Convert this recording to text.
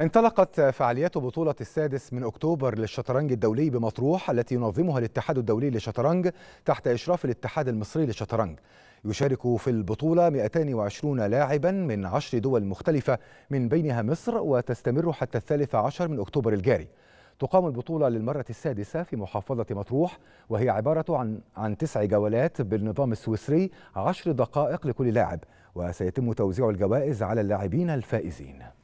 انطلقت فعاليات بطولة السادس من أكتوبر للشطرنج الدولي بمطروح التي ينظمها الاتحاد الدولي للشطرنج تحت إشراف الاتحاد المصري للشطرنج يشارك في البطولة 220 لاعبا من عشر دول مختلفة من بينها مصر وتستمر حتى الثالث عشر من أكتوبر الجاري تقام البطولة للمرة السادسة في محافظة مطروح وهي عبارة عن عن تسع جولات بالنظام السويسري عشر دقائق لكل لاعب وسيتم توزيع الجوائز على اللاعبين الفائزين